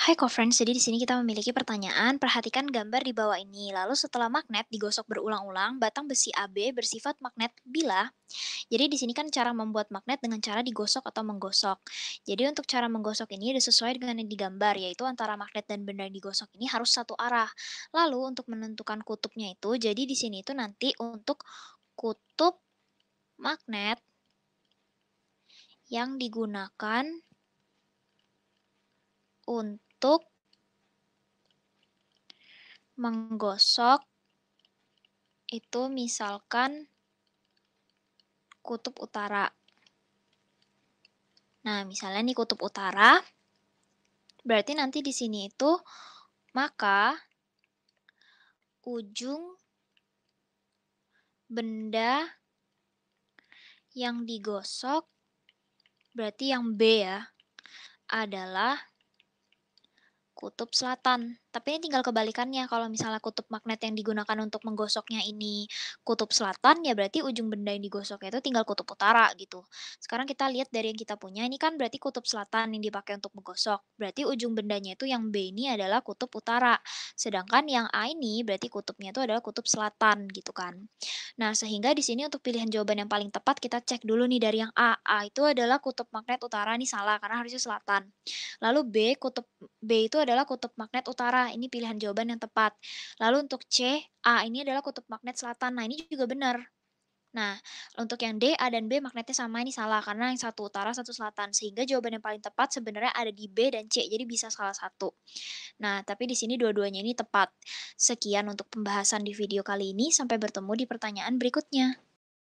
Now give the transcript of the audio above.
Hai co-friends, jadi di sini kita memiliki pertanyaan. Perhatikan gambar di bawah ini. Lalu setelah magnet digosok berulang-ulang, batang besi AB bersifat magnet bila. Jadi di sini kan cara membuat magnet dengan cara digosok atau menggosok. Jadi untuk cara menggosok ini sesuai dengan yang digambar, yaitu antara magnet dan benda yang digosok ini harus satu arah. Lalu untuk menentukan kutubnya itu, jadi di sini itu nanti untuk kutub magnet yang digunakan untuk untuk menggosok itu misalkan kutub utara. Nah, misalnya nih kutub utara, berarti nanti di sini itu maka ujung benda yang digosok berarti yang B ya adalah kutub selatan. Tapi ini tinggal kebalikannya. Kalau misalnya kutub magnet yang digunakan untuk menggosoknya ini kutub selatan, ya berarti ujung benda yang digosoknya itu tinggal kutub utara gitu. Sekarang kita lihat dari yang kita punya, ini kan berarti kutub selatan yang dipakai untuk menggosok. Berarti ujung bendanya itu yang B ini adalah kutub utara. Sedangkan yang A ini berarti kutubnya itu adalah kutub selatan gitu kan. Nah, sehingga di sini untuk pilihan jawaban yang paling tepat kita cek dulu nih dari yang A. A itu adalah kutub magnet utara, ini salah karena harusnya selatan. Lalu B, kutub B itu adalah kutub magnet utara, ini pilihan jawaban yang tepat. Lalu untuk C, A ini adalah kutub magnet selatan. Nah, ini juga benar. Nah, untuk yang D, A dan B magnetnya sama ini salah karena yang satu utara, satu selatan. Sehingga jawaban yang paling tepat sebenarnya ada di B dan C, jadi bisa salah satu. Nah, tapi di sini dua-duanya ini tepat. Sekian untuk pembahasan di video kali ini, sampai bertemu di pertanyaan berikutnya.